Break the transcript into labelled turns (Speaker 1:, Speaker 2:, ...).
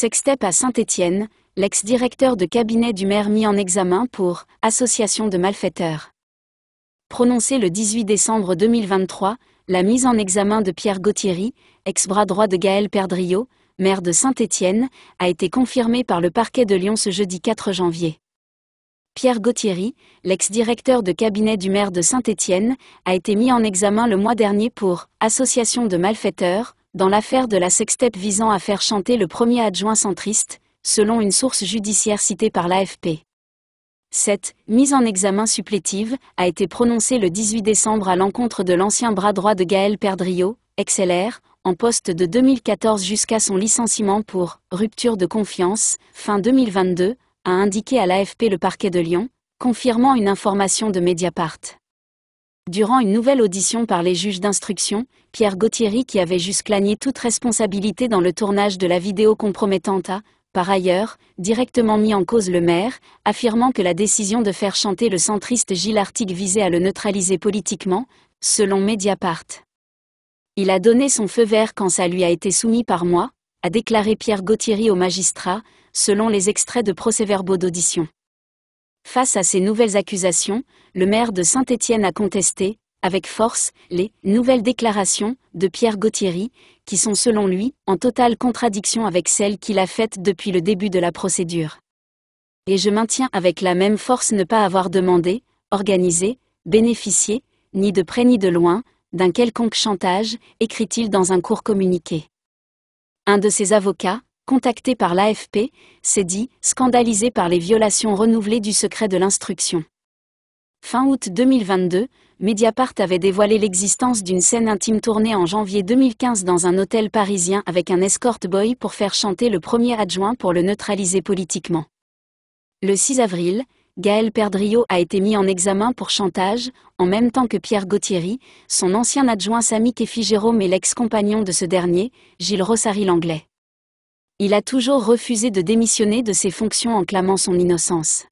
Speaker 1: Sextep à Saint-Étienne, l'ex-directeur de cabinet du maire mis en examen pour association de malfaiteurs. Prononcée le 18 décembre 2023, la mise en examen de Pierre Gauthierry, ex-bras droit de Gaël Perdriau, maire de Saint-Étienne, a été confirmée par le parquet de Lyon ce jeudi 4 janvier. Pierre Gauthierry, l'ex-directeur de cabinet du maire de Saint-Étienne, a été mis en examen le mois dernier pour association de malfaiteurs, dans l'affaire de la sextape visant à faire chanter le premier adjoint centriste, selon une source judiciaire citée par l'AFP. Cette mise en examen supplétive a été prononcée le 18 décembre à l'encontre de l'ancien bras droit de Gaël Perdriau, XLR, en poste de 2014 jusqu'à son licenciement pour rupture de confiance fin 2022, a indiqué à l'AFP le parquet de Lyon, confirmant une information de Mediapart. Durant une nouvelle audition par les juges d'instruction, Pierre Gauthiery qui avait jusque-là toute responsabilité dans le tournage de la vidéo compromettante a, par ailleurs, directement mis en cause le maire, affirmant que la décision de faire chanter le centriste Gilles visait à le neutraliser politiquement, selon Mediapart. Il a donné son feu vert quand ça lui a été soumis par moi, a déclaré Pierre Gauthiery au magistrat, selon les extraits de procès-verbaux d'audition. Face à ces nouvelles accusations, le maire de Saint-Étienne a contesté, avec force, les nouvelles déclarations de Pierre Gauthierry, qui sont selon lui en totale contradiction avec celles qu'il a faites depuis le début de la procédure. Et je maintiens avec la même force ne pas avoir demandé, organisé, bénéficié, ni de près ni de loin, d'un quelconque chantage, écrit-il dans un court communiqué. Un de ses avocats, contacté par l'AFP, s'est dit scandalisé par les violations renouvelées du secret de l'instruction. Fin août 2022, Mediapart avait dévoilé l'existence d'une scène intime tournée en janvier 2015 dans un hôtel parisien avec un escort boy pour faire chanter le premier adjoint pour le neutraliser politiquement. Le 6 avril, Gaël Perdriot a été mis en examen pour chantage, en même temps que Pierre Gauthierry, son ancien adjoint Samy Kefi Jérôme et l'ex-compagnon de ce dernier, Gilles rossary l'anglais il a toujours refusé de démissionner de ses fonctions en clamant son innocence.